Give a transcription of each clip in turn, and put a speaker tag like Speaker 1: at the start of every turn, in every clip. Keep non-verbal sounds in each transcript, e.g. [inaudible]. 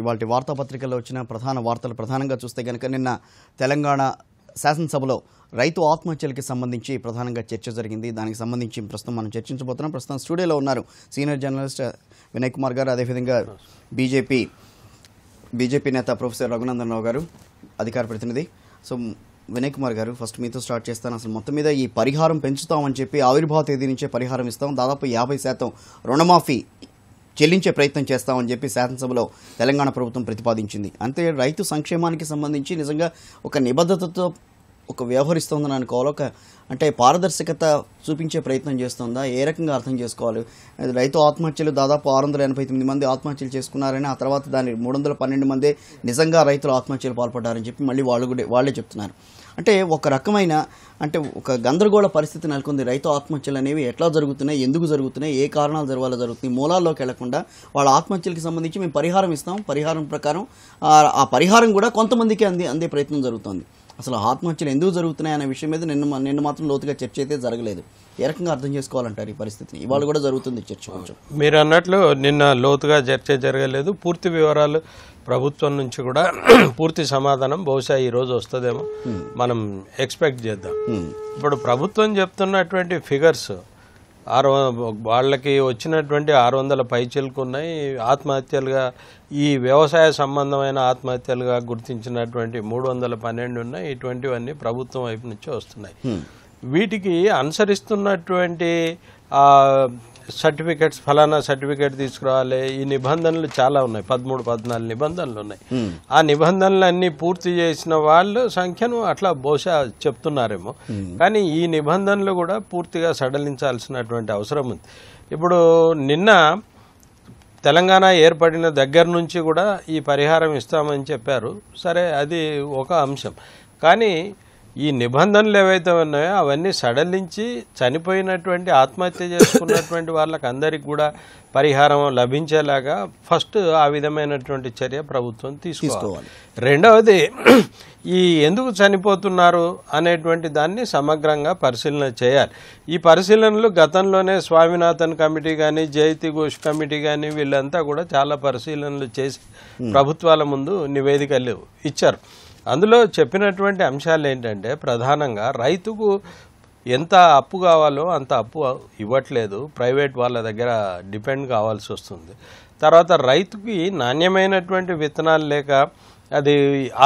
Speaker 1: ఇవాళ వార్తాపత్రికల్లో వచ్చిన ప్రధాన వార్తలు ప్రధానంగా చూస్తే కనుక నిన్న తెలంగాణ శాసనసభలో రైతు ఆత్మహత్యలకి సంబంధించి ప్రధానంగా చర్చ జరిగింది దానికి సంబంధించి ప్రస్తుతం మనం చర్చించబోతున్నాం ప్రస్తుతం స్టూడియోలో ఉన్నారు సీనియర్ జర్నలిస్ట్ వినయ్ కుమార్ గారు అదేవిధంగా బీజేపీ బీజేపీ నేత ప్రొఫెసర్ రఘునందన్ రావు గారు అధికార ప్రతినిధి సో వినయ్ కుమార్ గారు ఫస్ట్ మీతో స్టార్ట్ చేస్తాను అసలు మొత్తం మీద ఈ పరిహారం పెంచుతామని చెప్పి ఆవిర్భావ తేదీ నుంచే పరిహారం ఇస్తాం దాదాపు యాభై శాతం రుణమాఫీ చెల్లించే ప్రయత్నం చేస్తామని చెప్పి శాసనసభలో తెలంగాణ ప్రభుత్వం ప్రతిపాదించింది అంతే రైతు సంక్షేమానికి సంబంధించి నిజంగా ఒక నిబద్ధతతో ఒక వ్యవహరిస్తోందని అనుకోవాలి ఒక అంటే పారదర్శకత చూపించే ప్రయత్నం చేస్తుందా ఏ రకంగా అర్థం చేసుకోవాలి రైతు ఆత్మహత్యలు దాదాపు ఆరు వందల ఎనభై తొమ్మిది మంది ఆత్మహత్యలు చేసుకున్నారని ఆ తర్వాత దాని మూడు వందల పన్నెండు మంది నిజంగా రైతులు ఆత్మహత్యలు పాల్పడ్డారని చెప్పి మళ్ళీ వాళ్ళు కూడా వాళ్ళే చెప్తున్నారు అంటే ఒక రకమైన అంటే ఒక గందరగోళ పరిస్థితి నెలకొంది రైతు ఆత్మహత్యలు అనేవి ఎట్లా జరుగుతున్నాయి ఎందుకు జరుగుతున్నాయి ఏ కారణాలు జరగాల జరుగుతున్నాయి మూలాల్లోకి వెళ్లకుండా వాళ్ళ ఆత్మహత్యలకు సంబంధించి మేము పరిహారం ఇస్తాం పరిహారం ప్రకారం ఆ పరిహారం కూడా కొంతమందికి అంది అందే ప్రయత్నం జరుగుతుంది అసలు ఆత్మహత్యలు ఎందుకు జరుగుతున్నాయి అనే విషయం మీద నిన్ను నిన్ను మాత్రం లోతుగా చర్చ అయితే జరగలేదు ఏ రకంగా అర్థం చేసుకోవాలంటారు ఈ పరిస్థితిని ఇవాళ కూడా జరుగుతుంది చర్చ కొంచెం
Speaker 2: మీరు అన్నట్లు నిన్న లోతుగా చర్చ జరగలేదు పూర్తి వివరాలు ప్రభుత్వం నుంచి కూడా [clears throat] పూర్తి సమాధానం బహుశా ఈ రోజు వస్తుందేమో మనం ఎక్స్పెక్ట్ చేద్దాం ఇప్పుడు ప్రభుత్వం చెప్తున్నటువంటి ఫిగర్స్ ఆరు వాళ్ళకి వచ్చినటువంటి ఆరు వందల పైచిలుకున్నాయి ఆత్మహత్యలుగా ఈ వ్యవసాయ సంబంధమైన ఆత్మహత్యలుగా గుర్తించినటువంటి మూడు వందల పన్నెండు ఉన్నాయి ఇటువంటివన్నీ ప్రభుత్వం వైపు నుంచి వస్తున్నాయి వీటికి అనుసరిస్తున్నటువంటి సర్టిఫికేట్స్ ఫలానా సర్టిఫికేట్ తీసుకురావాలి ఈ నిబంధనలు చాలా ఉన్నాయి పదమూడు పద్నాలుగు నిబంధనలు ఉన్నాయి ఆ నిబంధనలన్నీ పూర్తి చేసిన వాళ్ళు సంఖ్యను అట్లా బహుశా చెప్తున్నారేమో కానీ ఈ నిబంధనలు కూడా పూర్తిగా సడలించాల్సినటువంటి అవసరం ఉంది ఇప్పుడు నిన్న తెలంగాణ ఏర్పడిన దగ్గర నుంచి కూడా ఈ పరిహారం ఇస్తామని చెప్పారు సరే అది ఒక అంశం కానీ ఈ నిబంధనలు ఏవైతే ఉన్నాయో అవన్నీ సడలించి చనిపోయినటువంటి ఆత్మహత్య చేసుకున్నటువంటి వాళ్ళకి అందరికి కూడా పరిహారం లభించేలాగా ఫస్ట్ ఆ విధమైనటువంటి చర్య ప్రభుత్వం తీసుకోవాలి రెండవది ఈ ఎందుకు చనిపోతున్నారు అనేటువంటి దాన్ని సమగ్రంగా పరిశీలన చేయాలి ఈ పరిశీలనలు గతంలోనే స్వామినాథన్ కమిటీ కానీ జయతి ఘోష్ కమిటీ కానీ వీళ్ళంతా కూడా చాలా పరిశీలనలు చేసి ప్రభుత్వాల ముందు నివేదికలు ఇచ్చారు అందులో చెప్పినటువంటి అంశాలు ఏంటంటే ప్రధానంగా రైతుకు ఎంత అప్పు కావాలో అంత అప్పు ఇవ్వట్లేదు ప్రైవేట్ వాళ్ళ దగ్గర డిపెండ్ కావాల్సి వస్తుంది తర్వాత రైతుకి నాణ్యమైనటువంటి విత్తనాలు లేక అది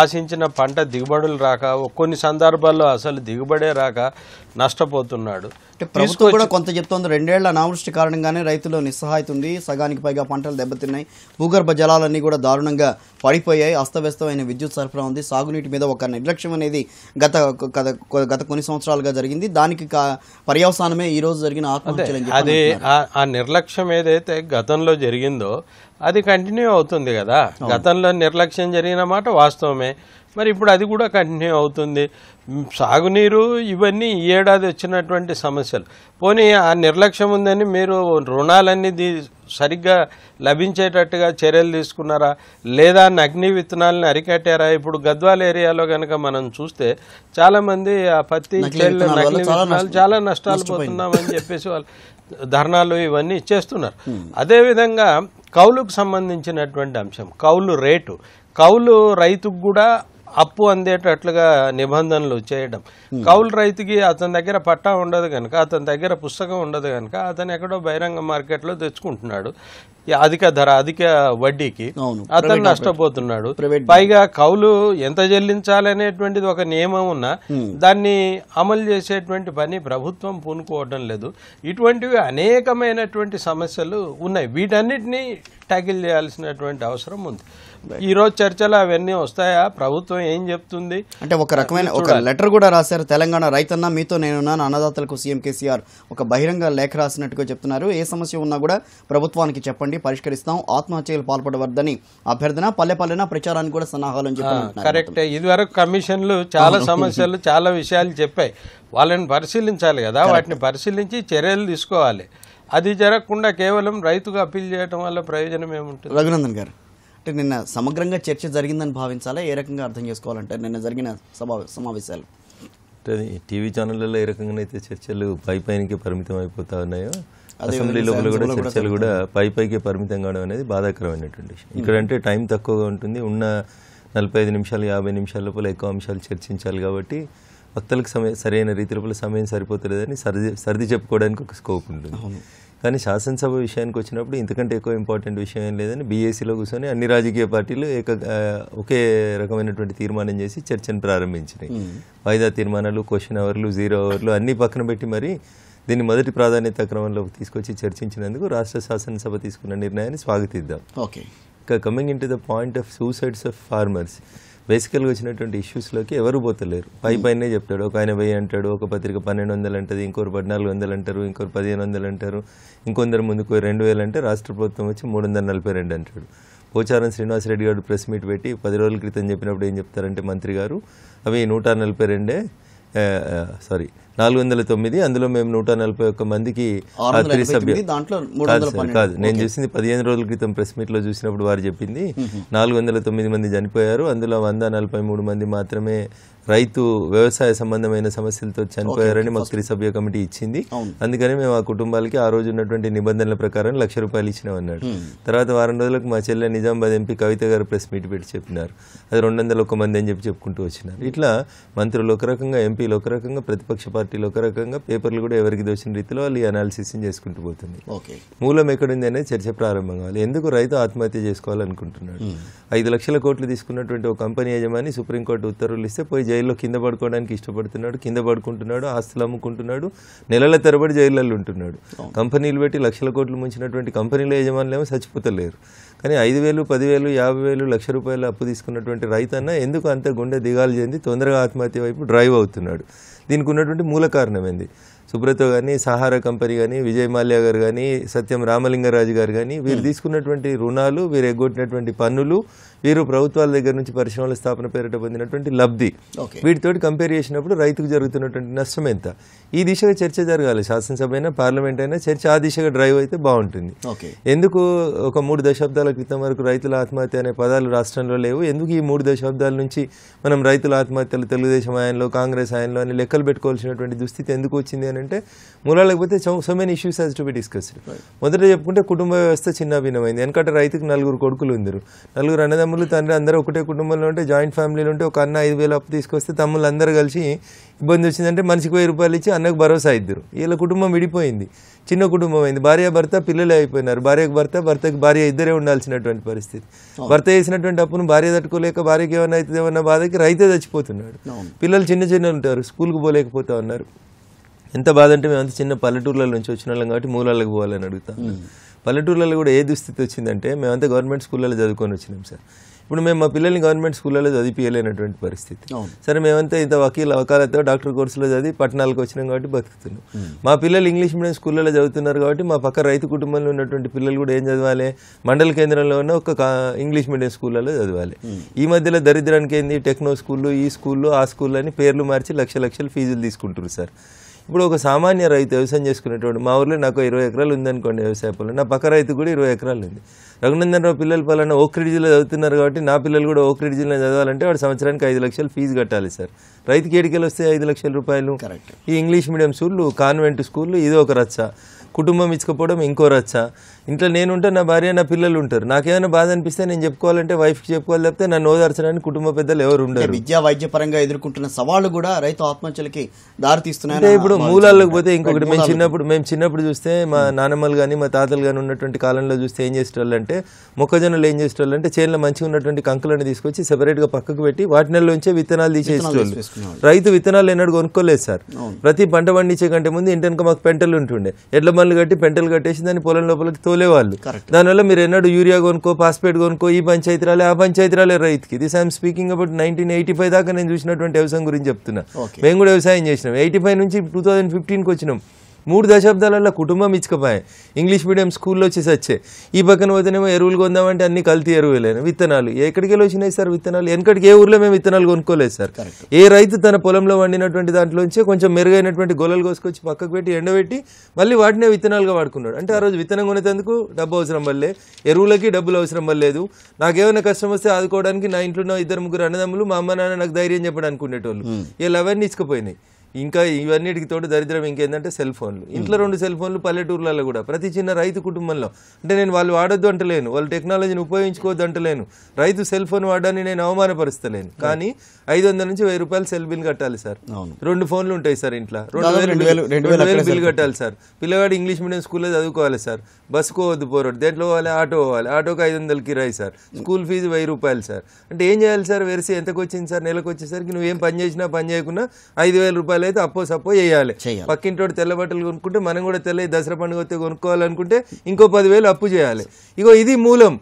Speaker 2: ఆశించిన పంట దిగుబడులు రాక కొన్ని సందర్భాల్లో అసలు దిగుబడే రాక నష్టపోతున్నాడు
Speaker 1: ప్రభుత్వం కూడా కొంత చెప్తోంది రెండేళ్ల అనావృష్టి కారణంగానే రైతులు నిస్సహాయత ఉంది సగానికి పైగా పంటలు దెబ్బతిన్నాయి భూగర్భ జలాలన్నీ కూడా దారుణంగా పడిపోయాయి అస్తవ్యస్తమైన విద్యుత్ సరఫరా ఉంది సాగునీటి మీద ఒక నిర్లక్ష్యం అనేది గత గత కొన్ని సంవత్సరాలుగా జరిగింది దానికి పర్యవసానమే ఈ రోజు జరిగిన ఆత్మహత్యలు అదే
Speaker 2: ఆ నిర్లక్ష్యం ఏదైతే గతంలో జరిగిందో అది కంటిన్యూ అవుతుంది కదా గతంలో నిర్లక్ష్యం జరిగిన మాట వాస్తవమే మరి ఇప్పుడు అది కూడా కంటిన్యూ అవుతుంది సాగునీరు ఇవన్నీ ఈ ఏడాది వచ్చినటువంటి సమస్యలు పోనీ ఆ నిర్లక్ష్యం ఉందని మీరు రుణాలన్నీ సరిగ్గా లభించేటట్టుగా చర్యలు తీసుకున్నారా లేదా నగ్ని విత్తనాలను అరికట్టారా ఇప్పుడు గద్వాల ఏరియాలో కనుక మనం చూస్తే చాలామంది ఆ పత్తి అగ్ని విత్తనాలు చాలా నష్టాలు పోతున్నామని చెప్పేసి వాళ్ళు ధర్నాలు ఇవన్నీ చేస్తున్నారు అదేవిధంగా కౌలుకు సంబంధించినటువంటి అంశం కౌలు రేటు కౌలు రైతుకు కూడా అప్పు అందేటట్లుగా నిబంధనలు చేయడం కౌలు రైతుకి అతని దగ్గర పట్టా ఉండదు కనుక అతని దగ్గర పుస్తకం ఉండదు కనుక అతను ఎక్కడో బహిరంగ మార్కెట్లో తెచ్చుకుంటున్నాడు అధిక ధర అధిక వడ్డీకి అతను నష్టపోతున్నాడు పైగా కౌలు ఎంత చెల్లించాలనేటువంటిది ఒక నియమం ఉన్నా దాన్ని అమలు చేసేటువంటి పని ప్రభుత్వం పూనుకోవడం లేదు ఇటువంటివి అనేకమైనటువంటి సమస్యలు ఉన్నాయి వీటన్నిటినీ ట్యాకిల్ చేయాల్సినటువంటి అవసరం ఉంది ఈ రోజు చర్చలు అవన్నీ వస్తాయా ప్రభుత్వం ఏం చెప్తుంది
Speaker 1: అంటే ఒక రకమైన ఒక లెటర్ కూడా రాశారు తెలంగాణ రైతన్న మీతో నేనున్నాను అన్నదాతలకు సీఎం కేసీఆర్ ఒక బహిరంగ లేఖ రాసినట్టుగా చెప్తున్నారు ఏ సమస్య ఉన్నా కూడా ప్రభుత్వానికి చెప్పండి పరిష్కరిస్తాం ఆత్మహత్యలు పాల్పడవద్దని అభ్యర్థన పల్లెన ప్రచారానికి కూడా సన్నాహాలు అని
Speaker 2: కరెక్ట్ ఇదివరకు కమిషన్లు చాలా సమస్యలు చాలా విషయాలు చెప్పాయి వాళ్ళని పరిశీలించాలి కదా వాటిని పరిశీలించి చర్యలు తీసుకోవాలి అది జరగకుండా కేవలం రైతుగా అప్పీల్ చేయడం వల్ల ప్రయోజనం ఏముంటుంది
Speaker 1: రఘునందన్ గారు అంటే నిన్న సమగ్రంగా చర్చ జరిగిందని భావించాలా ఏ రకంగా అర్థం చేసుకోవాలంటే నిన్న జరిగిన సమావేశాలు
Speaker 3: అంటే టీవీ ఛానళ్ళలో ఏ రకంగానైతే చర్చలు పై పైనకే పరిమితం అయిపోతా ఉన్నాయో అసెంబ్లీ లోపల కూడా చర్చలు కూడా పై పైకే పరిమితం కావడం అనేది బాధాకరమైనటువంటి విషయం ఇక్కడంటే టైం తక్కువగా ఉంటుంది ఉన్న నలభై ఐదు నిమిషాలు యాభై నిమిషాల లోపల ఎక్కువ అంశాలు చర్చించాలి కాబట్టి భక్తులకు సమయం సరైన రీతి లోపల సమయం సరిపోతలేదని సర్ది సర్ది చెప్పుకోవడానికి ఒక స్కోప్ ఉంటుంది కానీ శాసనసభ విషయానికి వచ్చినప్పుడు ఇంతకంటే ఎక్కువ ఇంపార్టెంట్ విషయం ఏం లేదని బీఏసీలో కూర్చొని అన్ని రాజకీయ పార్టీలు ఏక ఒకే రకమైనటువంటి తీర్మానం చేసి చర్చను ప్రారంభించినాయి వాయిదా తీర్మానాలు క్వశ్చన్ అవర్లు జీరో అవర్లు అన్ని పక్కన పెట్టి మరి దీన్ని మొదటి ప్రాధాన్యత క్రమంలోకి తీసుకొచ్చి చర్చించినందుకు రాష్ట్ర శాసనసభ తీసుకున్న నిర్ణయాన్ని స్వాగతిద్దాం ఓకే ఇంకా coming in to the point of suicides of farmers బేసికల్గా వచ్చినటువంటి ఇష్యూస్లోకి ఎవరు పోతలేరు పై hmm. పైనే చెప్తాడు ఒక ఆయన వెయ్యి అంటాడు ఒక పత్రిక పన్నెండు వందలు అంటది ఇంకోరు పద్నాలుగు వందలు అంటారు ఇంకోరు పదిహేను వందలు అంటారు ఇంకొందరు ముందుకు రెండు వేలు అంటే రాష్ట్ర ప్రభుత్వం వచ్చి మూడు వందల నలభై రెండు అంటాడు పోచారం శ్రీనివాసరెడ్డి గారు ప్రెస్ మీట్ పెట్టి పది రోజుల క్రితం చెప్పినప్పుడు ఏం చెప్తారంటే మంత్రి గారు అవి నూట నలభై రెండే సారీ నాలుగు వందల తొమ్మిది అందులో మేము నూట నలభై ఒక్క మందికి కాదు నేను చూసింది పదిహేను రోజుల క్రితం ప్రెస్ మీట్ లో చూసినప్పుడు వారు చెప్పింది నాలుగు వందల తొమ్మిది మంది చనిపోయారు అందులో వంద నలభై మూడు మంది మాత్రమే రైతు వ్యవసాయ సంబంధమైన సమస్యలతో చనిపోయారని మాకు త్రిసభ్య కమిటీ ఇచ్చింది అందుకని మేము ఆ కుటుంబాలకి ఆ రోజు ఉన్నటువంటి నిబంధనల ప్రకారం లక్ష రూపాయలు ఇచ్చినాం అన్నాడు తర్వాత వారం రోజులకు మా చెల్లె నిజామాబాద్ ఎంపీ కవిత గారు ప్రెస్ మీట్ పెట్టి చెప్పినారు అది రెండు వందల ఒక్క మంది అని చెప్పి చెప్పుకుంటూ వచ్చినారు ఇట్లా మంత్రులు ఒక రకంగా ఎంపీలు ఒక రకంగా ప్రతిపక్ష పార్టీ పార్టీలు ఒక రకంగా పేపర్లు కూడా ఎవరికి దోచిన రీతిలో వాళ్ళు అనాలిసిస్ చేసుకుంటూ పోతుంది మూలం ఎక్కడుంది అనేది చర్చ ప్రారంభం కావాలి ఎందుకు రైతు ఆత్మహత్య చేసుకోవాలనుకుంటున్నాడు ఐదు లక్షల కోట్లు తీసుకున్నటువంటి ఒక కంపెనీ యజమాని సుప్రీంకోర్టు ఉత్తర్వులు ఇస్తే పోయి జైల్లో కింద పడుకోవడానికి ఇష్టపడుతున్నాడు కింద పడుకుంటున్నాడు ఆస్తులు అమ్ముకుంటున్నాడు నెలల తరబడి జైళ్ళల్లో ఉంటున్నాడు కంపెనీలు పెట్టి లక్షల కోట్లు ముంచినటువంటి కంపెనీల యజమానులు ఏమో చచ్చిపోతలేరు కానీ ఐదు వేలు పదివేలు యాభై వేలు లక్ష రూపాయలు అప్పు తీసుకున్నటువంటి రైతన్న ఎందుకు అంత గుండె దిగాలు చెంది తొందరగా ఆత్మహత్య వైపు డ్రైవ్ అవుతున్నాడు దీనికి ఉన్నటువంటి మూల కారణం ఏంది సుబ్రతో కానీ సహార కంపెనీ కానీ విజయ్ మాల్యా గారు కానీ సత్యం రామలింగరాజు గారు కానీ వీరు తీసుకున్నటువంటి రుణాలు వీరు ఎగ్గొట్టినటువంటి పన్నులు వీరు ప్రభుత్వాల దగ్గర నుంచి పరిశ్రమల స్థాపన పేరిట పొందినటువంటి లబ్ధి వీటితోటి కంపేర్ చేసినప్పుడు రైతుకు జరుగుతున్నటువంటి నష్టం ఎంత ఈ దిశగా చర్చ జరగాలి శాసనసభ అయినా పార్లమెంట్ అయినా చర్చ ఆ దిశగా డ్రైవ్ అయితే బాగుంటుంది ఎందుకు ఒక మూడు దశాబ్దాల క్రితం వరకు రైతుల ఆత్మహత్య అనే పదాలు రాష్ట్రంలో లేవు ఎందుకు ఈ మూడు దశాబ్దాల నుంచి మనం రైతుల ఆత్మహత్యలు తెలుగుదేశం ఆయనలో కాంగ్రెస్ ఆయనలో అని లెక్కలు పెట్టుకోవాల్సినటువంటి దుస్థితి ఎందుకు వచ్చింది అని అంటే మూలాలు పోతే so many issues has to be discussed మొదట చెప్పుకుంటే కుటుంబ వ్యవస్థ చిన్న భిన్నమైంది ఎందుకంటే రైతుకు నలుగురు కొడుకులు ఉందరు నలుగురు అన్నదమ్ములు తమ్ముళ్ళు తండ్రి అందరూ ఒకటే కుటుంబంలో ఉంటే జాయింట్ ఫ్యామిలీలు ఉంటే ఒక అన్న ఐదు వేలు అప్పు తీసుకొస్తే తమ్ముళ్ళు అందరూ కలిసి ఇబ్బంది వచ్చిందంటే మనిషికి వెయ్యి రూపాయలు ఇచ్చి అన్నకు భరోసా ఇద్దరు వీళ్ళ కుటుంబం విడిపోయింది చిన్న కుటుంబం అయింది భార్య భర్త పిల్లలే అయిపోయినారు భార్యకు భర్త భర్తకు భార్య ఇద్దరే ఉండాల్సినటువంటి పరిస్థితి భర్త చేసినటువంటి అప్పును భార్య తట్టుకోలేక భార్యకి ఏమైనా అవుతుంది ఏమన్నా బాధకి రైతే చచ్చిపోతున్నాడు పిల్లలు చిన్న చిన్న ఉంటారు స్కూల్కి పోలేకపోతా ఉన్నారు ఎంత బాధ అంటే మేము అంత చిన్న పల్లెటూర్ల నుంచి వచ్చిన వాళ్ళం కాబట్టి మూలాలకు పోవాలని అడుగుతాం పల్లెటూర్లలో కూడా ఏ దుస్థితి వచ్చిందంటే మేమంతా గవర్నమెంట్ స్కూళ్ళలో చదువుకొని వచ్చినాం సార్ ఇప్పుడు మేము మా పిల్లల్ని గవర్నమెంట్ స్కూళ్ళలో చదివిపించలేనటువంటి పరిస్థితి సరే మేమంతా ఇంత వకీల అవకాలతో డాక్టర్ కోర్సులో చదివి పట్టణాలకు వచ్చినాం కాబట్టి బతుకుతున్నాం మా పిల్లలు ఇంగ్లీష్ మీడియం స్కూళ్ళలో చదువుతున్నారు కాబట్టి మా పక్క రైతు కుటుంబంలో ఉన్నటువంటి పిల్లలు కూడా ఏం చదవాలి మండల కేంద్రంలో ఉన్న ఒక ఇంగ్లీష్ మీడియం స్కూళ్ళలో చదవాలి ఈ మధ్యలో దరిద్రానికి ఏంది టెక్నో స్కూళ్ళు ఈ స్కూళ్ళు ఆ స్కూళ్ళు అని పేర్లు మార్చి లక్ష లక్షలు ఫీజులు తీసుకుంటున్నారు సార్ ఇప్పుడు ఒక సామాన్య రైతు వ్యవసాయం చేసుకునేటువంటి మా ఊర్లో నాకు ఇరవై ఎకరాలు ఉందనుకోండి వ్యవసాయ పొలం నా పక్క రైతు కూడా ఇరవై ఎకరాలు ఉంది రఘునందన్ రావు పిల్లల పాలన ఓక్రిడ్జీలో చదువుతున్నారు కాబట్టి నా పిల్లలు కూడా ఓక్రిడ్జీలో చదవాలంటే వాడు సంవత్సరానికి ఐదు లక్షలు ఫీజు కట్టాలి సార్ రైతుకి ఏడికెళ్ళి వస్తే ఐదు లక్షల రూపాయలు ఈ ఇంగ్లీష్ మీడియం స్కూళ్ళు కాన్వెంట్ స్కూళ్ళు ఇదో ఒక రచ్చ కుటుంబం ఇచ్చకపోవడం ఇంకో రచ్చ ఇంట్లో నేనుంటే నా భార్య నా పిల్లలు ఉంటారు నాకేమైనా బాధ అనిపిస్తే నేను చెప్పుకోవాలంటే వైఫ్కి చెప్పుకోవాలి తప్పితే నన్ను ఓదార్చడానికి కుటుంబ పెద్దలు ఎవరు ఉండరు విద్యా వైద్య పరంగా ఎదుర్కొంటున్న సవాళ్ళు కూడా రైతు
Speaker 1: ఆత్మహత్యలకి దారితీస్తున్నాయి అంటే ఇప్పుడు మూలాలకు పోతే ఇంకొకటి మేము చిన్నప్పుడు
Speaker 3: మేము చిన్నప్పుడు చూస్తే మా నానమ్మలు కానీ మా తాతలు కానీ ఉన్నటువంటి కాలంలో చూస్తే ఏం చేసేటోళ్ళంటే మొక్కజొన్నలు ఏం చేసేటోళ్ళంటే చేనులో మంచిగా ఉన్నటువంటి కంకులను తీసుకొచ్చి సెపరేట్గా పక్కకు పెట్టి వాటి నెలలోంచే విత్తనాలు తీసేసేవాళ్ళు రైతు విత్తనాలు ఎన్నడు కొనుక్కోలేదు సార్ ప్రతి పంట పండించే కంటే ముందు ఇంటెనక మాకు పెంటలు ఉంటుండే ఎడ్ల బండ్లు కట్టి పెంటలు కట్టేసి దాన్ని పొలం లోపలికి కొనుక్కోలే వాళ్ళు దానివల్ల మీరు ఎన్నడూ యూరియా కొనుక్కో పాస్పేట్ కొనుక్కో ఈ రాలే ఆ రాలే రైతుకి this I'm speaking about nineteen eighty five దాకా నేను చూసినటువంటి వ్యవసాయం గురించి చెప్తున్నా మేము కూడా వ్యవసాయం చేసినాం ఎయిటీ ఫైవ్ నుంచి టూ థౌజండ్ ఫిఫ్టీన్కి వచ్చినాం మూడు దశాబ్దాలలో కుటుంబం ఇచ్చకపోయాయి ఇంగ్లీష్ మీడియం స్కూల్లో వచ్చి సచ్చే ఈ పక్కన పోతేనేమో ఎరువులు కొందామంటే అన్ని కల్తీ ఎరువులేను విత్తనాలు ఎక్కడికి వెళ్ళి వచ్చినాయి సార్ విత్తనాలు వెనకటికి ఏ ఊర్లో మేము విత్తనాలు కొనుక్కోలేదు సార్ ఏ రైతు తన పొలంలో వండినటువంటి దాంట్లోంచి కొంచెం మెరుగైనటువంటి గొలలు కోసుకొచ్చి పక్కకు పెట్టి ఎండబెట్టి మళ్ళీ వాటినే విత్తనాలుగా వాడుకున్నాడు అంటే ఆ రోజు విత్తనం కొనేందుకు డబ్బు అవసరం వల్లే ఎరువులకి డబ్బులు అవసరం వల్లేదు నాకేమైనా కష్టం వస్తే ఆదుకోవడానికి నా ఇంట్లో ఇద్దరు ముగ్గురు అన్నదమ్ములు మా అమ్మ నాన్న నాకు ధైర్యం చెప్పడానికి ఉండేటోళ్ళు వీళ్ళు అవన్నీ ఇచ్చుకుపోయినాయి ఇంకా ఇవన్నిటికి తోటి దరిద్రం ఇంకేందంటే సెల్ ఫోన్లు hmm. ఇంట్లో రెండు సెల్ ఫోన్లు పల్లెటూర్లలో కూడా ప్రతి చిన్న రైతు కుటుంబంలో అంటే నేను వాళ్ళు వాడొద్దు అంటలేను వాళ్ళు టెక్నాలజీని ఉపయోగించుకోవద్దు అంటలేను రైతు సెల్ ఫోన్ వాడడాన్ని నేను అవమానపరుస్తలేను hmm. కానీ ఐదు వందల నుంచి వెయ్యి రూపాయలు సెల్ బిల్ కట్టాలి సార్ రెండు ఫోన్లు ఉంటాయి సార్ ఇంట్లో రెండు వేల రెండు బిల్ కట్టాలి సార్ పిల్లవాడు ఇంగ్లీష్ మీడియం స్కూల్లో చదువుకోవాలి సార్ బస్సు కోవద్దు పోరాడు దేంట్లో పోవాలి ఆటో పోవాలి ఆటోకి ఐదు వందలు కిరాయి సార్ స్కూల్ ఫీజు వెయ్యి రూపాయలు సార్ అంటే ఏం చేయాలి సార్ వెరిసి ఎంతకు వచ్చింది సార్ నెలకు వచ్చేసరికి నువ్వు ఏం పని చేసినా పని చేయకుండా ఐదు వేల రూపాయలు అయితే అప్పో సప్పో చేయాలి పక్కింటోడు తెల్ల బట్టలు కొనుక్కుంటే మనం కూడా తెల్ల దసరా పండుగ వస్తే కొనుక్కోవాలనుకుంటే ఇంకో పదివేలు అప్పు చేయాలి ఇగో ఇది మూలం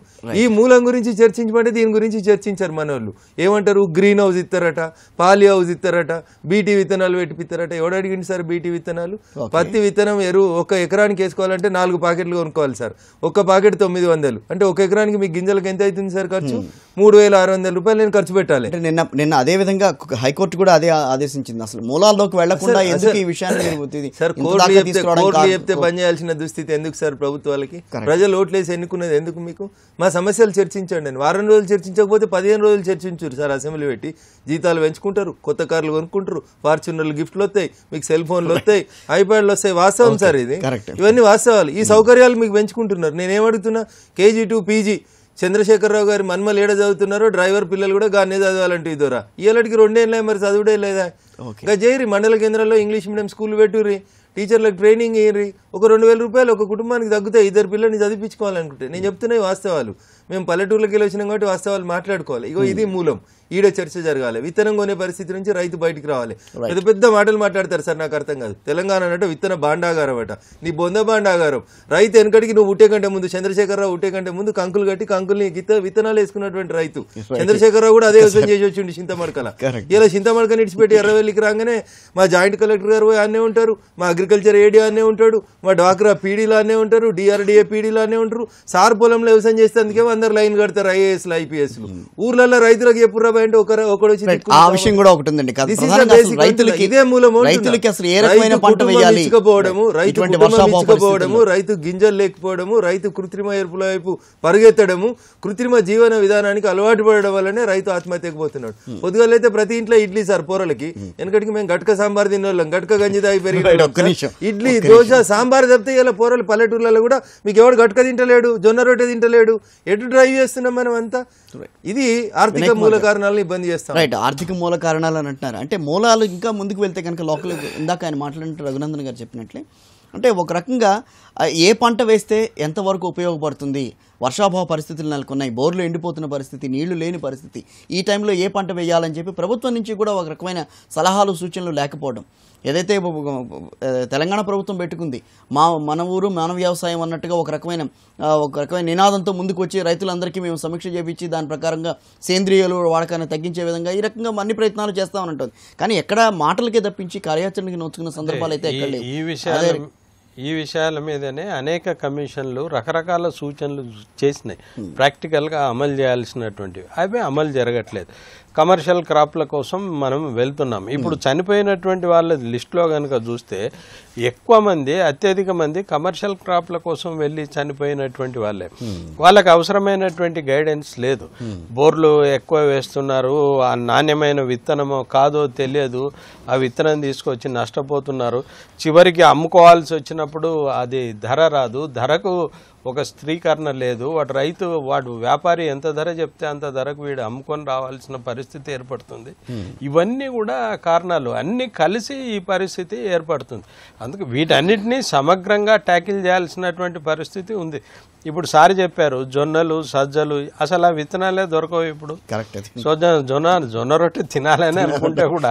Speaker 3: ఈ మూలం గురించి చర్చించమంటే దీని గురించి చర్చించారు మనోళ్ళు ఏమంటారు గ్రీన్ హౌస్ ఇస్తారట పాలి హౌస్ ఇస్తారట బీటీ విత్తనాలు పెట్టిపిస్తారట ఎవడు అడిగింది సార్ బీటీ విత్తనాలు పత్తి విత్తనం ఎరువు ఒక ఎకరానికి వేసుకోవాలంటే నాలుగు ప్యాకెట్లు కొనుక్కోవాలి సార్ ఒక ప్యాకెట్ తొమ్మిది వందలు అంటే ఒక ఎకరానికి మీ గింజలకు ఎంత అవుతుంది సార్ ఖర్చు hmm. మూడు వేల ఆరు వందల రూపాయలు నేను ఖర్చు పెట్టాలి నిన్న నిన్న అదే విధంగా హైకోర్టు కూడా అదే ఆదేశించింది అసలు
Speaker 1: మూలాల్లోకి వెళ్లకుండా ఎందుకు ఈ విషయాన్ని సార్ కోర్టు చెప్తే పనిచేయాల్సిన
Speaker 3: దుస్థితి ఎందుకు సార్ ప్రభుత్వాలకి ప్రజలు ఓట్లేసి ఎన్నుకున్నది ఎందుకు మీకు మా సమస్యలు చర్చించండి నేను వారం రోజులు చర్చించకపోతే పదిహేను రోజులు చర్చించారు సార్ అసెంబ్లీ పెట్టి జీతాలు పెంచుకుంటారు కొత్త కార్లు కొనుక్కుంటారు ఫార్చునర్లు గిఫ్ట్లు వస్తాయి మీకు సెల్ ఫోన్లు వస్తాయి ఐప్యాడ్లు వస్తాయి వాస్తవం సార్ ఇది ఇవన్నీ వాస్తవాలు ఈ hmm. సౌకర్యాలు మీకు పెంచుకుంటున్నారు నేనేం అడుగుతున్నా కేజీ టూ పీజీ చంద్రశేఖరరావు గారి మన్మలు ఏడ చదువుతున్నారో డ్రైవర్ పిల్లలు కూడా గానే చదవాలంటే ఇదోరా ఈలటికి రెండేళ్ళ మరి చదువుడే లేదా ఇంకా చేయరి మండల కేంద్రాల్లో ఇంగ్లీష్ మీడియం స్కూల్ పెట్టుర్రి టీచర్లకు ట్రైనింగ్ ఏంటి ఒక రెండు వేల రూపాయలు ఒక కుటుంబానికి తగ్గుతాయి ఇద్దరు పిల్లల్ని చదివించుకోవాలనుకుంటే నేను చెప్తున్నాయి వాస్తవాలు మేము పల్లెటూర్లకి వెళ్ళి వచ్చినాం కాబట్టి వాస్తవాలు మాట్లాడుకోవాలి ఇగో ఇది మూలం ఈడ చర్చ జరగాలి విత్తనం కొనే పరిస్థితి నుంచి రైతు బయటికి రావాలి పెద్ద పెద్ద మాటలు మాట్లాడతారు సార్ నాకు అర్థం కాదు తెలంగాణ అన్నట్టు విత్తన బాండాగారం అట నీ బొంద బాండాగారం రైతు వెనకటికి నువ్వు ఉట్టే కంటే ముందు చంద్రశేఖరరావు ఉట్టే కంటే ముందు కంకులు కట్టి కంకుల్ని గిత్త విత్తనాలు వేసుకున్నటువంటి రైతు చంద్రశేఖరరావు కూడా అదే విషయం చేసి వచ్చిండి చింతమడకల ఇలా చింతమడక నిడిచిపెట్టి ఎర్రవెల్లికి రాగానే మా జాయింట్ కలెక్టర్ గారు పోయి అన్నే ఉంటారు మా అగ్రి అగ్రికల్చర్ ఏడియానే ఉంటాడు మా డ్వాక్రా పీడీలానే ఉంటారు డిఆర్డిఏ పీడీలానే ఉంటారు సార్ పొలంలో వ్యవసాయం చేస్తే అందుకే అందరు లైన్ కడతారు ఐఏఎస్లు ఐపీఎస్లు ఊర్లలో రైతులకు ఎప్పుడు అంటే ఒకరు ఒకటి వచ్చి ఆ
Speaker 1: విషయం కూడా ఒకటి ఉందండి రైతులకి ఇదే మూలము రైతులకి అసలు ఏ రకమైన పంట రైతు ఇచ్చకపోవడము
Speaker 3: రైతు గింజలు లేకపోవడము రైతు కృత్రిమ ఏర్పుల వైపు పరిగెత్తడము కృత్రిమ జీవన విధానానికి అలవాటు పడడం వల్లనే రైతు ఆత్మహత్యకు పోతున్నాడు hmm. పొద్దుగాలైతే ప్రతి ఇంట్లో ఇడ్లీ సార్ పొరలకి ఎందుకంటే hmm. మేము గట్క సాంబార్ తిన్న వాళ్ళం గట్క గంజి పెరిగి విషయం ఇడ్లీ దోశ సాంబార్ తప్పితే ఇలా పోరలు పల్లెటూర్లలో కూడా మీకు ఎవడు గట్క తింటలేడు జొన్న రొట్టె తింటలేడు ఎటు డ్రైవ్ చేస్తున్నాం మనం అంతా ఇది ఆర్థిక మూల కారణాలను ఇబ్బంది చేస్తాం రైట్
Speaker 1: ఆర్థిక మూల కారణాలు అని అంటున్నారు అంటే మూలాలు ఇంకా ముందుకు వెళ్తే కనుక లోకల్ ఇందాక ఆయన మాట్లాడినట్టు రఘునందన్ గారు చెప్పినట్లే అంటే ఒక రకంగా ఏ పంట వేస్తే ఎంతవరకు ఉపయోగపడుతుంది వర్షాభావ పరిస్థితులు నెలకొన్నాయి బోర్లు ఎండిపోతున్న పరిస్థితి నీళ్లు లేని పరిస్థితి ఈ టైంలో ఏ పంట వేయాలని చెప్పి ప్రభుత్వం నుంచి కూడా ఒక రకమైన సలహాలు సూచనలు లేకపోవడం ఏదైతే తెలంగాణ ప్రభుత్వం పెట్టుకుంది మా మన ఊరు మన వ్యవసాయం అన్నట్టుగా ఒక రకమైన ఒక రకమైన నినాదంతో ముందుకు వచ్చి రైతులందరికీ మేము సమీక్ష చేపించి దాని ప్రకారంగా సేంద్రియలు వాడకాన్ని తగ్గించే విధంగా ఈ రకంగా అన్ని ప్రయత్నాలు చేస్తామని ఉంటుంది కానీ ఎక్కడ మాటలకే తప్పించి కార్యాచరణకి నోచుకున్న సందర్భాలు అయితే ఎక్కడ లేవు
Speaker 2: ఈ విషయాల మీదనే అనేక కమిషన్లు రకరకాల సూచనలు చేసినాయి ప్రాక్టికల్గా అమలు చేయాల్సినటువంటివి అవి అమలు జరగట్లేదు కమర్షియల్ క్రాప్ల కోసం మనం వెళ్తున్నాం ఇప్పుడు చనిపోయినటువంటి వాళ్ళ లిస్టులో కనుక చూస్తే ఎక్కువ మంది అత్యధిక మంది కమర్షియల్ క్రాప్ల కోసం వెళ్ళి చనిపోయినటువంటి వాళ్ళే hmm. వాళ్ళకి అవసరమైనటువంటి గైడెన్స్ లేదు hmm. బోర్లు ఎక్కువ వేస్తున్నారు ఆ నాణ్యమైన విత్తనమో కాదో తెలియదు ఆ విత్తనం తీసుకొచ్చి నష్టపోతున్నారు చివరికి అమ్ముకోవాల్సి వచ్చినప్పుడు అది ధర రాదు ధరకు ఒక స్త్రీకరణ లేదు వాడు రైతు వాడు వ్యాపారి ఎంత ధర చెప్తే అంత ధరకు వీడు అమ్ముకొని రావాల్సిన పరిస్థితి ఏర్పడుతుంది hmm. ఇవన్నీ కూడా కారణాలు అన్నీ కలిసి ఈ పరిస్థితి ఏర్పడుతుంది అందుకే వీటన్నిటినీ సమగ్రంగా ట్యాకిల్ చేయాల్సినటువంటి పరిస్థితి ఉంది ఇప్పుడు సారి చెప్పారు జొన్నలు సజ్జలు అసలు ఆ విత్తనాలే దొరకవు ఇప్పుడు కరెక్ట్ జొన్న జొన్న రొట్టె తినాలని అనుకుంటే కూడా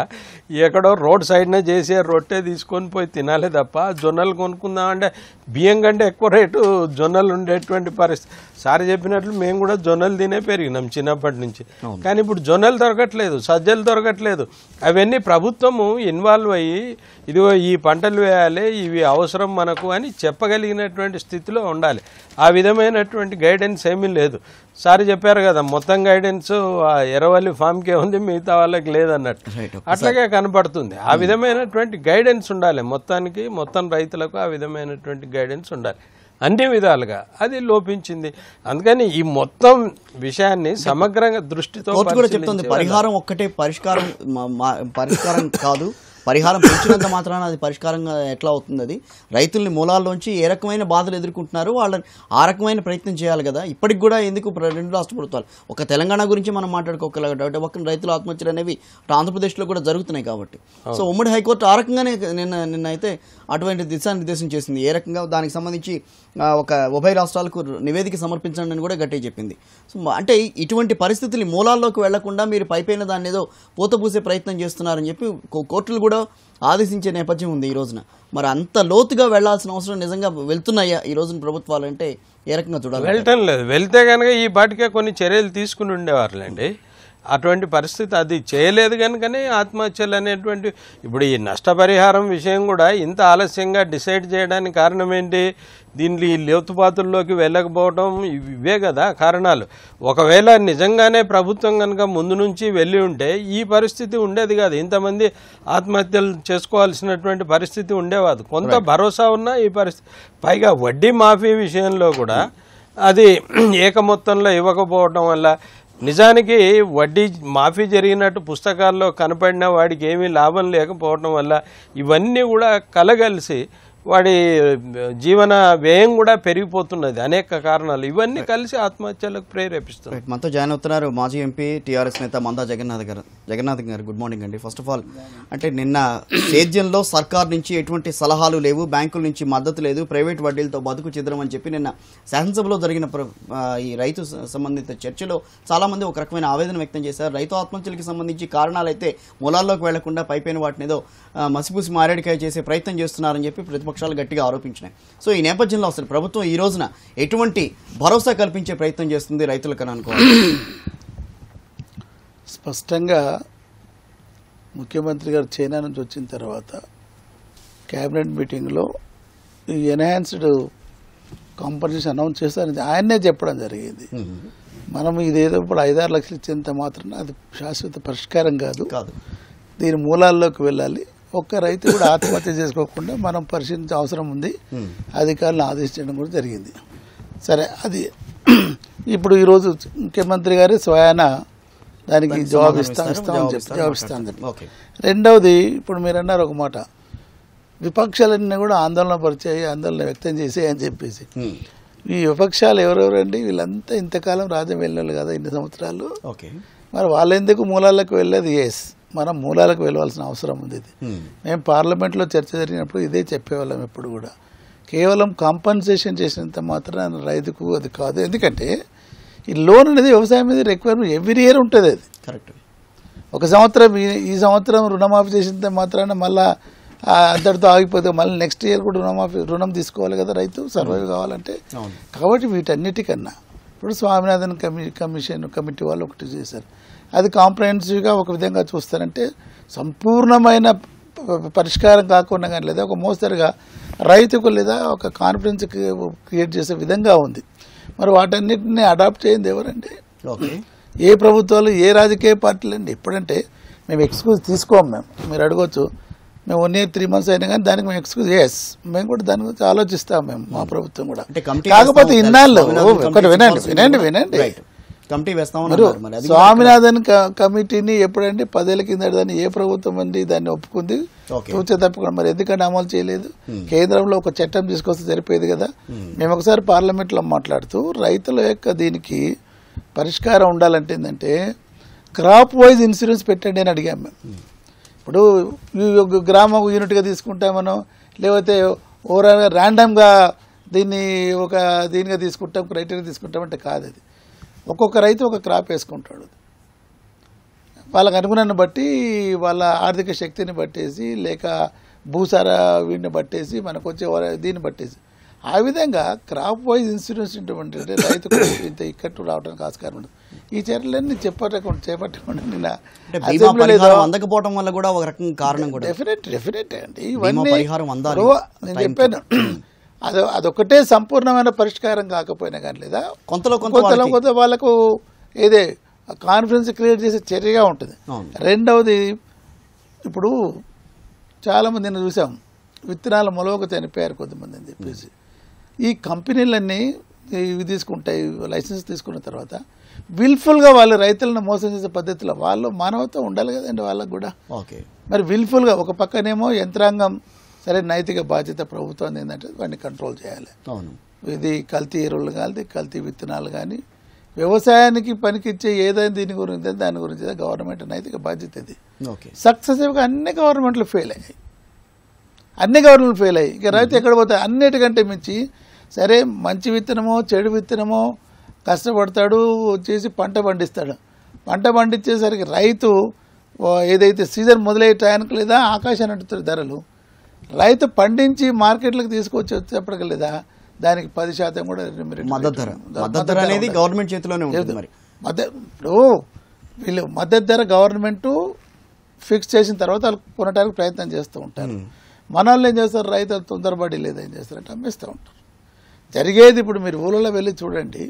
Speaker 2: ఎక్కడో రోడ్ సైడ్నే చేసే రొట్టె తీసుకొని పోయి తినాలే తప్ప జొన్నలు కొనుక్కుందాం అంటే బియ్యం కంటే ఎక్కువ రేటు జొన్నలు ఉండేటువంటి పరిస్థితి సారి చెప్పినట్లు మేము కూడా జొన్నలు తినే పెరిగినాం చిన్నప్పటి నుంచి కానీ ఇప్పుడు జొన్నలు దొరకట్లేదు సజ్జలు దొరకట్లేదు అవన్నీ ప్రభుత్వము ఇన్వాల్వ్ అయ్యి ఇదిగో ఈ పంటలు వేయాలి ఇవి అవసరం మనకు అని చెప్పగలిగినటువంటి స్థితిలో ఉండాలి ఆ విధమైనటువంటి గైడెన్స్ ఏమీ లేదు సార్ చెప్పారు కదా మొత్తం గైడెన్స్ ఎరవల్లి ఫామ్కే ఉంది మిగతా వాళ్ళకి లేదన్నట్టు అట్లాగే కనపడుతుంది ఆ hmm. విధమైనటువంటి గైడెన్స్ ఉండాలి మొత్తానికి మొత్తం రైతులకు ఆ విధమైనటువంటి గైడెన్స్ ఉండాలి అన్ని విధాలుగా అది లోపించింది అందుకని ఈ మొత్తం విషయాన్ని సమగ్రంగా దృష్టితో కూడా చెప్తుంది పరిహారం
Speaker 1: ఒక్కటే పరిష్కారం పరిష్కారం కాదు పరిహారం పెంచినంత మాత్రాన అది పరిష్కారంగా ఎట్లా అవుతుంది అది రైతుల్ని మూలాల్లోంచి ఏ రకమైన బాధలు ఎదుర్కొంటున్నారు వాళ్ళని ఆ రకమైన ప్రయత్నం చేయాలి కదా ఇప్పటికి కూడా ఎందుకు రెండు రాష్ట్ర ప్రభుత్వాలు ఒక తెలంగాణ గురించి మనం మాట్లాడుకోగలగట ఒక రైతుల ఆత్మహత్యలు అనేవి ఆంధ్రప్రదేశ్లో కూడా జరుగుతున్నాయి కాబట్టి సో ఉమ్మడి హైకోర్టు ఆ రకంగానే నిన్న నిన్న అయితే అటువంటి దిశానిర్దేశం చేసింది ఏ రకంగా దానికి సంబంధించి ఒక ఉభయ రాష్ట్రాలకు నివేదిక సమర్పించండి అని కూడా గట్టి చెప్పింది సో అంటే ఇటువంటి పరిస్థితులు మూలాల్లోకి వెళ్లకుండా మీరు పైపైన దాన్ని ఏదో పూసే ప్రయత్నం చేస్తున్నారని చెప్పి కోర్టులు కూడా ఆదేశించే నేపథ్యం ఉంది ఈ రోజున మరి అంత లోతుగా వెళ్లాల్సిన అవసరం నిజంగా వెళ్తున్నాయా ఈ రోజున ప్రభుత్వాలు అంటే ఏ రకంగా చూడాలి వెళ్ళటం
Speaker 2: లేదు వెళ్తే కనుక ఈ పాటికే కొన్ని చర్యలు తీసుకుని ఉండేవారులేండి అటువంటి పరిస్థితి అది చేయలేదు కనుకనే ఆత్మహత్యలు అనేటువంటి ఇప్పుడు ఈ నష్టపరిహారం విషయం కూడా ఇంత ఆలస్యంగా డిసైడ్ చేయడానికి కారణం ఏంటి దీనిలో ఈ లోతుపాతుల్లోకి వెళ్ళకపోవడం ఇవే కదా కారణాలు ఒకవేళ నిజంగానే ప్రభుత్వం కనుక ముందు నుంచి వెళ్ళి ఉంటే ఈ పరిస్థితి ఉండేది కాదు ఇంతమంది ఆత్మహత్యలు చేసుకోవాల్సినటువంటి పరిస్థితి ఉండేవాదు కొంత భరోసా ఉన్నా ఈ పరిస్థితి పైగా వడ్డీ మాఫీ విషయంలో కూడా అది ఏక మొత్తంలో ఇవ్వకపోవడం వల్ల నిజానికి వడ్డీ మాఫీ జరిగినట్టు పుస్తకాల్లో కనపడిన వాడికి ఏమీ లాభం లేకపోవడం వల్ల ఇవన్నీ కూడా కలగలిసి వాడి జీవన వ్యయం కూడా పెరిగిపోతున్నది అనేక కారణాలు ఇవన్నీ కలిసి ఆత్మహత్యలకు ప్రేరేపిస్తుంది
Speaker 1: మనతో జాయిన్ అవుతున్నారు మాజీ ఎంపీ టీఆర్ఎస్ నేత మందా జగన్నాథ్ గారు జగన్నాథ్ గారు గుడ్ మార్నింగ్ అండి ఫస్ట్ ఆఫ్ ఆల్ అంటే నిన్న [coughs] సేద్యంలో సర్కార్ నుంచి ఎటువంటి సలహాలు లేవు బ్యాంకుల నుంచి మద్దతు లేదు ప్రైవేట్ వడ్డీలతో బతుకు చిద్రం అని చెప్పి నిన్న శాసనసభలో జరిగిన ఈ రైతు సంబంధిత చర్చలో చాలామంది ఒక రకమైన ఆవేదన వ్యక్తం చేశారు రైతు ఆత్మహత్యలకు సంబంధించి కారణాలైతే మూలాల్లోకి వెళ్లకుండా పైపోయిన వాటిని ఏదో మసిపూసి మారేడికాయ చేసే ప్రయత్నం చేస్తున్నారని చెప్పి ప్రతిపక్ష ప్రతిపక్షాలు గట్టిగా ఆరోపించినాయి సో ఈ నేపథ్యంలో అసలు ప్రభుత్వం ఈ రోజున ఎటువంటి భరోసా కల్పించే ప్రయత్నం చేస్తుంది రైతులకు అనుకో
Speaker 4: స్పష్టంగా ముఖ్యమంత్రి గారు చైనా నుంచి వచ్చిన తర్వాత క్యాబినెట్ మీటింగ్లో ఈ ఎన్హాన్స్డ్ కాంపన్సేషన్ అనౌన్స్ చేస్తే ఆయన్నే చెప్పడం జరిగింది మనం ఇదేదో ఇప్పుడు ఐదారు లక్షలు ఇచ్చేంత మాత్రం అది శాశ్వత పరిష్కారం కాదు దీని మూలాల్లోకి వెళ్ళాలి ఒక్క రైతు కూడా ఆత్మహత్య చేసుకోకుండా మనం పరిశీలించే అవసరం ఉంది అధికారులను ఆదేశించడం కూడా జరిగింది సరే అది ఇప్పుడు ఈరోజు ముఖ్యమంత్రి గారే స్వయాన దానికి జవాబు ఇస్తా ఇస్తామని చెప్పి జవాబిస్తాను చెప్పి రెండవది ఇప్పుడు మీరు అన్నారు ఒక మాట విపక్షాలన్నీ కూడా ఆందోళన పరిచాయి ఆందోళన వ్యక్తం చేసే అని చెప్పేసి ఈ విపక్షాలు ఎవరెవరండి వీళ్ళంతా ఇంతకాలం రాజ్యం వెళ్ళాలి కదా ఇన్ని సంవత్సరాలు మరి వాళ్ళెందుకు మూలాలకు వెళ్ళేది ఎస్ మనం మూలాలకు వెళ్ళవలసిన అవసరం ఉంది ఇది మేము పార్లమెంట్లో చర్చ జరిగినప్పుడు ఇదే చెప్పేవాళ్ళం ఎప్పుడు కూడా కేవలం కాంపన్సేషన్ చేసినంత మాత్రం రైతుకు అది కాదు ఎందుకంటే ఈ లోన్ అనేది వ్యవసాయం మీద రిక్వైర్మెంట్ ఎవ్రీ ఇయర్ ఉంటుంది అది కరెక్ట్ ఒక సంవత్సరం ఈ సంవత్సరం రుణమాఫీ చేసినంత మాత్రాన మళ్ళీ అంతటితో ఆగిపోతే మళ్ళీ నెక్స్ట్ ఇయర్ కూడా రుణమాఫీ రుణం తీసుకోవాలి కదా రైతు సర్వైవ్ కావాలంటే కాబట్టి వీటన్నిటికన్నా ఇప్పుడు స్వామినాథన్ కమి కమిషన్ కమిటీ వాళ్ళు ఒకటి చేశారు అది కాంప్రహెన్సివ్గా ఒక విధంగా చూస్తారంటే సంపూర్ణమైన పరిష్కారం కాకుండా కానీ లేదా ఒక మోస్తరుగా రైతుకు లేదా ఒక కాన్ఫిడెన్స్ క్రియేట్ చేసే విధంగా ఉంది మరి వాటన్నిటిని అడాప్ట్ చేయండి ఎవరండి ఏ ప్రభుత్వాలు ఏ రాజకీయ పార్టీలు అండి ఎప్పుడంటే మేము ఎక్స్క్యూజ్ తీసుకోము మేము మీరు అడగవచ్చు మేము వన్ ఇయర్ త్రీ మంత్స్ అయినా కానీ దానికి మేము ఎక్స్క్యూజ్ ఎస్ మేము కూడా దాని గురించి ఆలోచిస్తాం మేము మా hmm. ప్రభుత్వం కూడా కాకపోతే ఇన్నాళ్ళు ఒకటి వినండి వినండి
Speaker 1: వినండి కమిటీ
Speaker 4: వేస్తామన్నారు స్వామినాథన్ కమిటీని ఎప్పుడంటే పదేళ్ల కింద దాన్ని ఏ ప్రభుత్వం అండి దాన్ని ఒప్పుకుంది తూచే తప్పకుండా మరి ఎందుకంటే అమలు చేయలేదు hmm. కేంద్రంలో ఒక చట్టం తీసుకొస్తే సరిపోయేది కదా hmm. మేము ఒకసారి పార్లమెంట్లో మాట్లాడుతూ రైతుల యొక్క దీనికి పరిష్కారం ఉండాలంటే ఏంటంటే క్రాప్ వైజ్ ఇన్సూరెన్స్ పెట్టండి అని అడిగాం మేము hmm. ఇప్పుడు గ్రామం యూనిట్గా తీసుకుంటాం మనం లేకపోతే ఓవరాల్గా ర్యాండమ్గా దీన్ని ఒక దీనిగా తీసుకుంటాం క్రైటీరియా తీసుకుంటాం అంటే కాదు అది ఒక్కొక్క రైతు ఒక క్రాప్ వేసుకుంటాడు వాళ్ళకు అనుగుణాన్ని బట్టి వాళ్ళ ఆర్థిక శక్తిని బట్టేసి లేక భూసార వీడిని బట్టేసి మనకు వచ్చే దీన్ని బట్టేసి ఆ విధంగా క్రాప్ వైజ్ ఇన్సూరెన్స్ ఇటువంటి రైతుకు [coughs] ఇంత ఇక్కట్టు రావడానికి ఆస్కారం ఉండదు ఈ చర్యలన్నీ చెప్పకుండా చేపట్టకుండా అందకపోవడం వల్ల కూడా ఒక రకం కారణం కూడా డెఫినెట్ డెఫినెట్ అండి ఇవన్నీ నేను చెప్పాను [coughs] అది అదొకటే సంపూర్ణమైన పరిష్కారం కాకపోయినా కానీ లేదా కొంతలో కొంతలో కొంత వాళ్ళకు ఏదే కాన్ఫిడెన్స్ క్రియేట్ చేసే చర్యగా ఉంటుంది రెండవది ఇప్పుడు చాలామంది నిన్న చూసాం విత్తనాలు మొలవక చనిపోయారు కొంతమంది అని చెప్పేసి ఈ కంపెనీలన్నీ ఇవి తీసుకుంటాయి లైసెన్స్ తీసుకున్న తర్వాత విల్ఫుల్గా వాళ్ళు రైతులను మోసం చేసే పద్ధతిలో వాళ్ళు మానవత్వం ఉండాలి కదండి వాళ్ళకు కూడా ఓకే మరి విల్ఫుల్గా ఒక పక్కనేమో యంత్రాంగం సరే నైతిక బాధ్యత ప్రభుత్వం ఏంటంటే వాటిని కంట్రోల్ చేయాలి అవును ఇది కల్తీ ఎరువులు కానీ కల్తీ విత్తనాలు కానీ వ్యవసాయానికి పనికిచ్చే ఏదైనా దీని గురించి దాని గురించి గవర్నమెంట్ నైతిక బాధ్యత ఇది సక్సెసివ్గా అన్ని గవర్నమెంట్లు ఫెయిల్ అయ్యాయి అన్ని గవర్నమెంట్లు ఫెయిల్ అయ్యాయి ఇక రైతు ఎక్కడ పోతే అన్నిటికంటే మించి సరే మంచి విత్తనమో చెడు విత్తనమో కష్టపడతాడు చేసి పంట పండిస్తాడు పంట పండించేసరికి రైతు ఏదైతే సీజన్ మొదలయ్యే టయానికి లేదా ఆకాశాన్ని అంటుతారు ధరలు రైతు పండించి మార్కెట్లకు తీసుకొచ్చి వచ్చేప్పటికి లేదా దానికి పది శాతం కూడా మద్దతు ధర ధర అనేది గవర్నమెంట్ చేతిలోనే ఉంటుంది మరి మద్దతు ఇప్పుడు వీళ్ళు మద్దతు ధర గవర్నమెంట్ ఫిక్స్ చేసిన తర్వాత వాళ్ళు కొనడానికి ప్రయత్నం చేస్తూ ఉంటారు మన వాళ్ళు ఏం చేస్తారు రైతు తొందరపడి లేదా ఏం చేస్తారంటే అమ్మేస్తూ ఉంటారు జరిగేది ఇప్పుడు మీరు ఊళ్ళలో వెళ్ళి చూడండి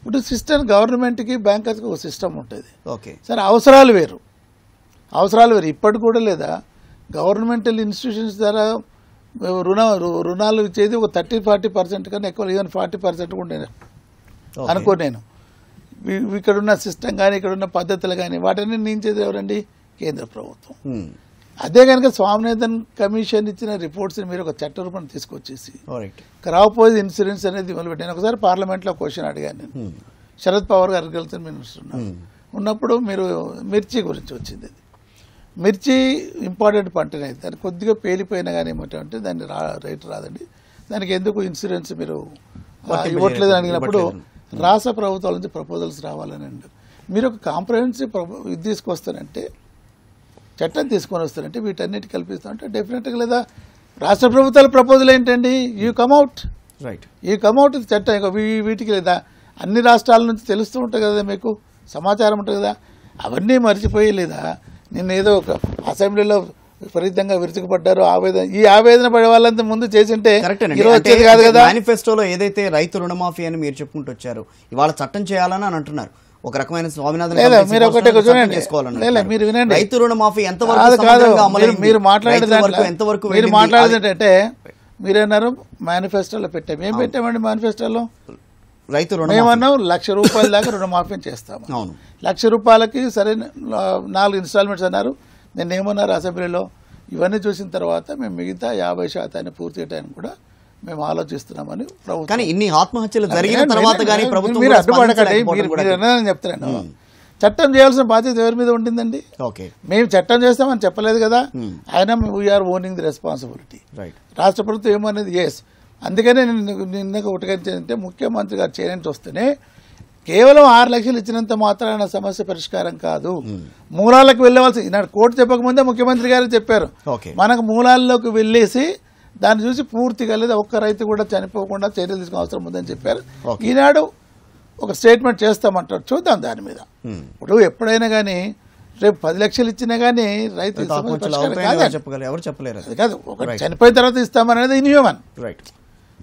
Speaker 4: ఇప్పుడు సిస్టమ్ గవర్నమెంట్కి బ్యాంకర్స్కి ఒక సిస్టమ్ ఉంటుంది ఓకే సరే అవసరాలు వేరు అవసరాలు వేరు ఇప్పటి కూడా లేదా గవర్నమెంటల్ ఇన్స్టిట్యూషన్స్ ద్వారా రుణ రుణాలు ఇచ్చేది ఒక థర్టీ ఫార్టీ పర్సెంట్ కన్నా ఎక్కువ ఈవెన్ ఫార్టీ పర్సెంట్ కూడా అనుకో నేను ఇక్కడున్న సిస్టమ్ కానీ ఇక్కడున్న పద్ధతులు కానీ వాటిని నించేది ఎవరండి కేంద్ర ప్రభుత్వం అదే కనుక స్వామినాథన్ కమిషన్ ఇచ్చిన రిపోర్ట్స్ని మీరు ఒక చట్ట రూపం తీసుకొచ్చేసి క్రాప్ వైజ్ ఇన్సూరెన్స్ అనేది మొదలుపెట్టాను ఒకసారి పార్లమెంట్లో క్వశ్చన్ అడిగాను నేను శరద్ పవార్ గారు అగ్రికల్చర్ మినిస్టర్ ఉన్నప్పుడు మీరు మిర్చి గురించి వచ్చింది అది మిర్చి ఇంపార్టెంట్ అనేది దాన్ని కొద్దిగా పేలిపోయినా కానీ ఏమిటంటే దాన్ని రా రేటు రాదండి దానికి ఎందుకు ఇన్సూరెన్స్ మీరు
Speaker 2: ఇవ్వట్లేదు అడిగినప్పుడు
Speaker 4: రాష్ట్ర ప్రభుత్వాల నుంచి ప్రపోజల్స్ రావాలనండి మీరు ఒక కాంప్రహెన్సివ్ ఇది తీసుకొస్తారంటే చట్టం తీసుకొని వస్తారంటే వీటన్నిటి కల్పిస్తామంటే డెఫినెట్గా లేదా రాష్ట్ర ప్రభుత్వాల ప్రపోజల్ ఏంటండి యూ కమ్అవుట్ రైట్ ఈ కమౌట్ చట్టం వీటికి లేదా అన్ని రాష్ట్రాల నుంచి తెలుస్తూ ఉంటుంది కదా మీకు సమాచారం ఉంటుంది కదా అవన్నీ మర్చిపోయి లేదా నిన్న ఏదో ఒక అసెంబ్లీలో విపరీతంగా విరుచుకుపడ్డారు ఆవేదన ఈ ఆవేదన పడే వాళ్ళంత ముందు చేసింటే వచ్చేది కాదు కదా
Speaker 1: మేనిఫెస్టోలో ఏదైతే రైతు రుణమాఫీ అని మీరు చెప్పుకుంటూ వచ్చారు ఇవాళ చట్టం చేయాలని అని అంటున్నారు ఒక రకమైన స్వామినాథన్ మీరు ఒకటే మీరు రైతు రుణమాఫీ కాదు మీరు మాట్లాడేది ఎంతవరకు మీరు మాట్లాడేది
Speaker 4: అంటే మీరన్నారు మేనిఫెస్టోలో పెట్టాము ఏం పెట్టామండి మేనిఫెస్టోలో
Speaker 1: రైతు రుణం
Speaker 4: లక్ష రూపాయల దాకా రుణమాఫీ చేస్తాము అవును లక్ష రూపాయలకి సరే నాలుగు ఇన్స్టాల్మెంట్స్ అన్నారు నేను ఏమన్నారు అసెంబ్లీలో ఇవన్నీ చూసిన తర్వాత మేము మిగతా యాభై శాతాన్ని పూర్తి చేయడానికి కూడా మేము ఆలోచిస్తున్నామని ప్రభుత్వం ఇన్ని ఆత్మహత్యలు జరిగిన తర్వాత కానీ ప్రభుత్వం చెప్తున్నాను చట్టం చేయాల్సిన బాధ్యత ఎవరి మీద ఉంటుందండి ఓకే మేము చట్టం చేస్తామని చెప్పలేదు కదా అయినా వీఆర్ ఓనింగ్ ది రెస్పాన్సిబిలిటీ రాష్ట్ర ప్రభుత్వం ఏమనేది ఎస్ అందుకనే నేను నిన్నగా ఒకటికంటే ముఖ్యమంత్రి గారు చేయనంటే వస్తేనే కేవలం ఆరు లక్షలు ఇచ్చినంత మాత్రమే సమస్య పరిష్కారం కాదు మూలాలకు వెళ్ళవలసి ఈనాడు కోర్టు చెప్పకముందే ముఖ్యమంత్రి గారు చెప్పారు మనకు మూలాల్లోకి వెళ్ళేసి దాన్ని చూసి పూర్తిగా లేదా ఒక్క రైతు కూడా చనిపోకుండా చర్యలు తీసుకునే అవసరం ఉందని చెప్పారు ఈనాడు ఒక స్టేట్మెంట్ చేస్తామంటారు చూద్దాం దాని మీద ఇప్పుడు ఎప్పుడైనా కానీ రేపు పది లక్షలు ఇచ్చినా కానీ రైతు
Speaker 1: చెప్పలేరు కాదు ఒక చనిపోయిన
Speaker 4: తర్వాత అనేది ఇన్హ్యూమన్ రైట్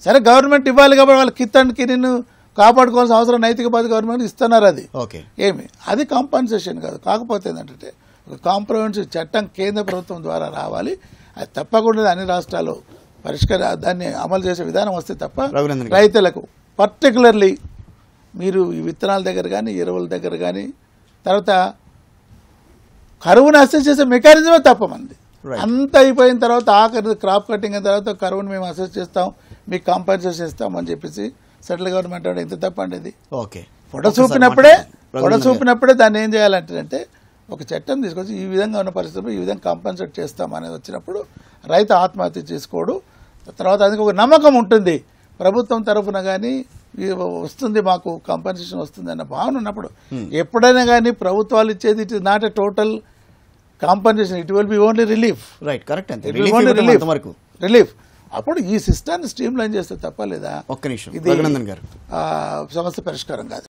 Speaker 4: సరే గవర్నమెంట్ ఇవ్వాలి కాబట్టి వాళ్ళ కిత్తండికి నేను కాపాడుకోవాల్సిన అవసరం నైతిక బాధ్యత గవర్నమెంట్ ఇస్తున్నారు అది ఓకే ఏమి అది కాంపన్సేషన్ కాదు కాకపోతే ఏంటంటే ఒక కాంప్రమైజ్ చట్టం కేంద్ర ప్రభుత్వం ద్వారా రావాలి అది తప్పకుండా అన్ని రాష్ట్రాలు పరిష్కార దాన్ని అమలు చేసే విధానం వస్తే తప్ప రైతులకు పర్టికులర్లీ మీరు ఈ విత్తనాల దగ్గర కానీ ఎరువుల దగ్గర కానీ తర్వాత కరువు నష్టం చేసే మెకానిజమే తప్పమంది అంత అయిపోయిన తర్వాత ఆఖరి క్రాప్ కటింగ్ అయిన తర్వాత కరువును మేము అసెస్ చేస్తాం మీకు కాంపెన్సేషన్ ఇస్తామని చెప్పేసి సెంట్రల్ గవర్నమెంట్ ఎంత తప్పండి ఇది ఓకే ఫోటో చూపినప్పుడే ఫోటో చూపినప్పుడే దాన్ని ఏం చేయాలంటే ఒక చట్టం తీసుకొచ్చి ఈ విధంగా ఉన్న పరిస్థితుల్లో ఈ విధంగా కాంపెన్సేట్ చేస్తాం అనేది వచ్చినప్పుడు రైతు ఆత్మహత్య చేసుకోడు తర్వాత అందుకు ఒక నమ్మకం ఉంటుంది ప్రభుత్వం తరఫున కానీ వస్తుంది మాకు కాంపన్సేషన్ వస్తుంది అన్న భావన ఉన్నప్పుడు ఎప్పుడైనా కానీ ప్రభుత్వాలు ఇచ్చేది it is not a total compensation it will be only relief right correct అంతే రిలీఫ్ రిలీఫ్ అప్పుడు ఈ సిస్టాన్ని స్ట్రీమ్ లైన్ చేస్తే తప్ప లేదా ఒక్క నిమిషం ఇది గారు సమస్య పరిష్కారం కాదు